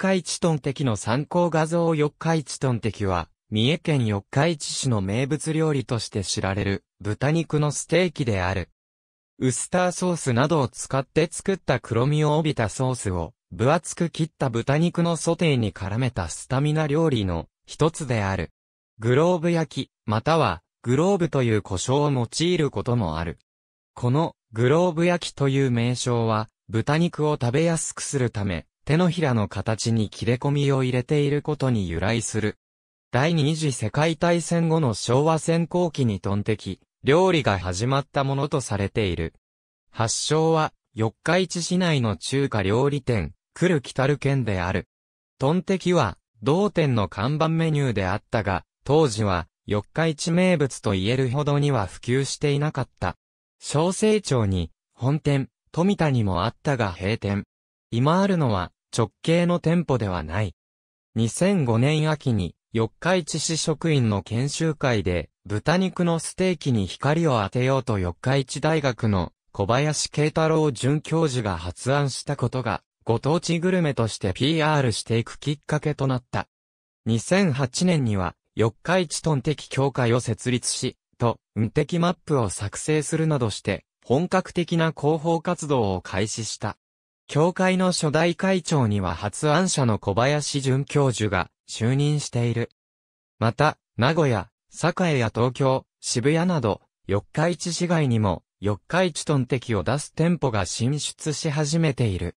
日市トンテキの参考画像四日市トンテキは、三重県四日市市の名物料理として知られる豚肉のステーキである。ウスターソースなどを使って作った黒みを帯びたソースを分厚く切った豚肉のソテーに絡めたスタミナ料理の一つである。グローブ焼き、またはグローブという胡椒を用いることもある。このグローブ焼きという名称は豚肉を食べやすくするため手のひらの形に切れ込みを入れていることに由来する。第二次世界大戦後の昭和戦後期にトンテキ、料理が始まったものとされている。発祥は、四日市市内の中華料理店、来る来たる県である。トンテキは、同店の看板メニューであったが、当時は、四日市名物と言えるほどには普及していなかった。小成町に、本店、富田にもあったが閉店。今あるのは、直系の店舗ではない。2005年秋に、四日市市職員の研修会で、豚肉のステーキに光を当てようと四日市大学の小林慶太郎准教授が発案したことが、ご当地グルメとして PR していくきっかけとなった。2008年には、四日市トンテキ協会を設立し、と、運的マップを作成するなどして、本格的な広報活動を開始した。協会の初代会長には発案者の小林准教授が就任している。また、名古屋、栄や東京、渋谷など、四日市市街にも、四日市トンテキを出す店舗が進出し始めている。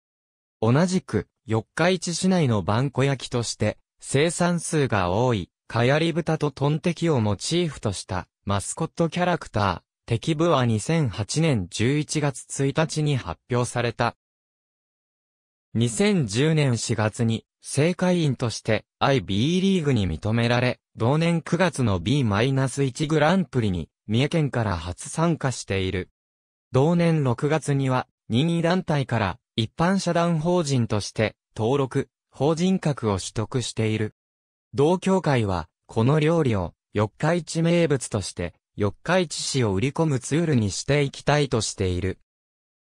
同じく、四日市市内の番小焼きとして、生産数が多い、かやり豚とトンテキをモチーフとした、マスコットキャラクター、テキブは2008年11月1日に発表された。2010年4月に、正会員として IB リーグに認められ、同年9月の B-1 グランプリに、三重県から初参加している。同年6月には、任意団体から一般社団法人として登録、法人格を取得している。同協会は、この料理を四日市名物として四日市市を売り込むツールにしていきたいとしている。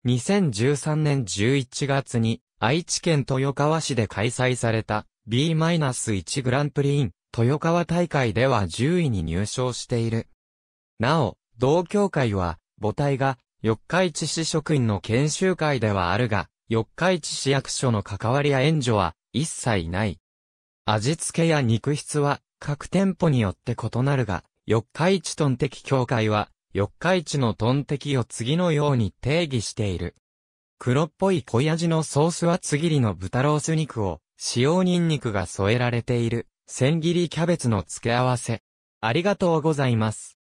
2013年11月に愛知県豊川市で開催された B-1 グランプリイン豊川大会では10位に入賞している。なお、同協会は母体が四日市市職員の研修会ではあるが、四日市市役所の関わりや援助は一切ない。味付けや肉質は各店舗によって異なるが、四日市トンテキ協会は、四日市のトンテキを次のように定義している。黒っぽい濃い味のソースは厚切りの豚ロース肉を、塩ニンニクが添えられている、千切りキャベツの付け合わせ。ありがとうございます。